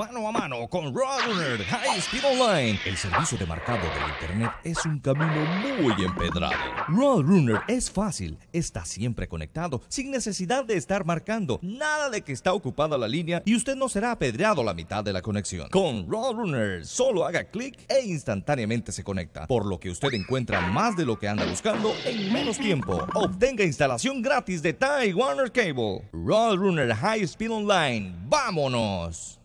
mano a mano con Roadrunner High Speed Online. El servicio de marcado del Internet es un camino muy empedrado. Roadrunner es fácil, está siempre conectado, sin necesidad de estar marcando, nada de que está ocupada la línea y usted no será apedreado la mitad de la conexión. Con Roadrunner solo haga clic e instantáneamente se conecta, por lo que usted encuentra más de lo que anda buscando en menos tiempo. Obtenga instalación gratis de Taiwaner Cable. Roadrunner High Speed Online. ¡Vámonos!